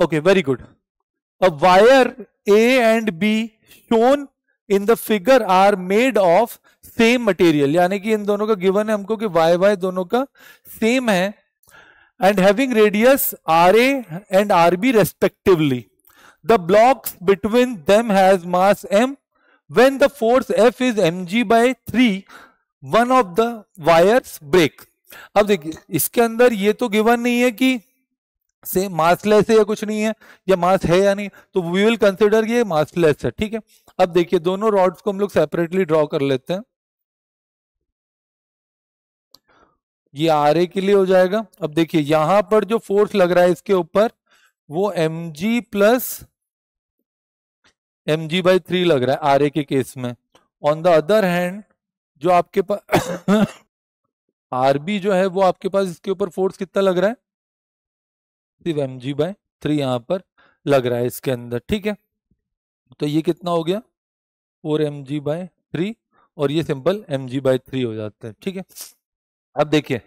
Okay very good A wire A and B shown in the figure are made of same material यानी कि इन दोनों का given है हमको कि वाई वाई दोनों का सेम है and having radius R A and R B respectively the blocks between them has mass M when the force F is M G by three one of the wires break अब देखिए इसके अंदर ये तो given नहीं है कि से मासलेस है या कुछ नहीं है या मास है या नहीं तो वी विल कंसिडर ये मासलेस है ठीक है अब देखिए दोनों रॉड्स को हम लोग सेपरेटली ड्रॉ कर लेते हैं ये आर ए के लिए हो जाएगा अब देखिए यहां पर जो फोर्स लग रहा है इसके ऊपर वो M G plus M G by three लग रहा है आर ए के केस में ऑन द अदर हैंड जो आपके पास आर बी जो है वो आपके पास इसके ऊपर फोर्स कितना लग रहा है सिर्फ एम जी बाय थ्री यहाँ पर लग रहा है इसके अंदर ठीक है तो ये कितना हो गया four M G by three और ये simple M G by three हो जाता है ठीक है अब देखिए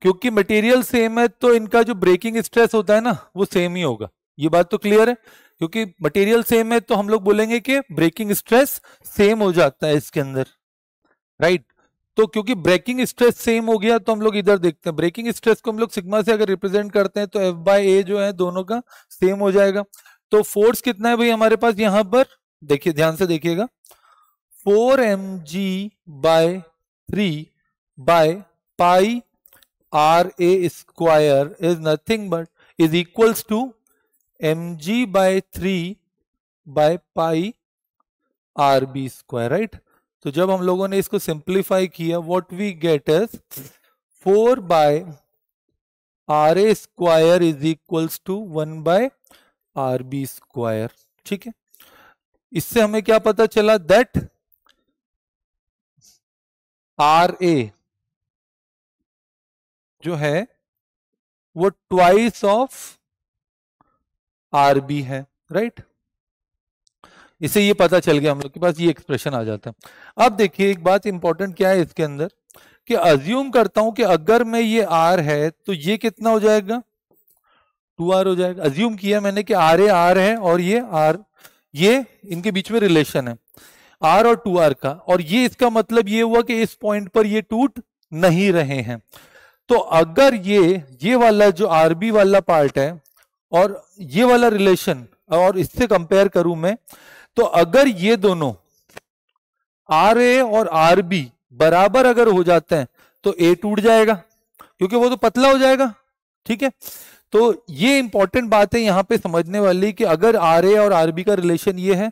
क्योंकि मटेरियल सेम है तो इनका जो ब्रेकिंग स्ट्रेस होता है ना वो सेम ही होगा ये बात तो क्लियर है क्योंकि मटेरियल सेम है तो हम लोग बोलेंगे कि ब्रेकिंग स्ट्रेस सेम हो जाता है इसके अंदर राइट तो क्योंकि ब्रेकिंग स्ट्रेस सेम हो गया तो हम लोग इधर देखते हैं ब्रेकिंग स्ट्रेस को हम लोग सिग्मा से अगर रिप्रेजेंट करते हैं तो एफ बाई ए जो है दोनों का सेम हो जाएगा तो फोर्स कितना है भाई हमारे पास यहां पर देखिए ध्यान से देखिएगा four M G by three by pi R A square is nothing but is equals to M G by three by pi R B square right तो जब हम लोगों ने इसको सिंप्लीफाई किया what we get is four by R A square is equals to one by R B square ठीक है इससे हमें क्या पता चला दैट आर ए जो है वो ट्वाइस ऑफ आर बी है राइट right? इससे ये पता चल गया हम लोग के पास ये एक्सप्रेशन आ जाता है अब देखिए एक बात इंपॉर्टेंट क्या है इसके अंदर कि अज्यूम करता हूं कि अगर मैं ये आर है तो ये कितना हो जाएगा टू आर हो जाएगा अज्यूम किया मैंने कि आर ए आर है और ये आर ये इनके बीच में रिलेशन है आर और टू आर का और ये इसका मतलब ये हुआ कि इस पॉइंट पर ये टूट नहीं रहे हैं तो अगर ये ये वाला जो आरबी वाला पार्ट है और ये वाला रिलेशन और इससे कंपेयर करूं मैं तो अगर ये दोनों आर ए और आर बी बराबर अगर हो जाते हैं तो ए टूट जाएगा क्योंकि वो तो पतला हो जाएगा ठीक है तो ये इंपॉर्टेंट बात है यहां पे समझने वाली कि अगर आर ए और आर बी का रिलेशन ये है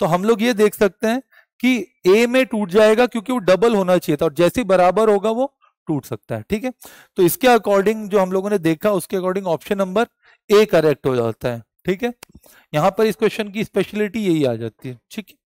तो हम लोग ये देख सकते हैं कि ए में टूट जाएगा क्योंकि वो डबल होना चाहिए था और जैसे बराबर होगा वो टूट सकता है ठीक है तो इसके अकॉर्डिंग जो हम लोगों ने देखा उसके according option number A correct हो जाता है ठीक है यहां पर इस क्वेश्चन की स्पेशलिटी यही आ जाती है ठीक है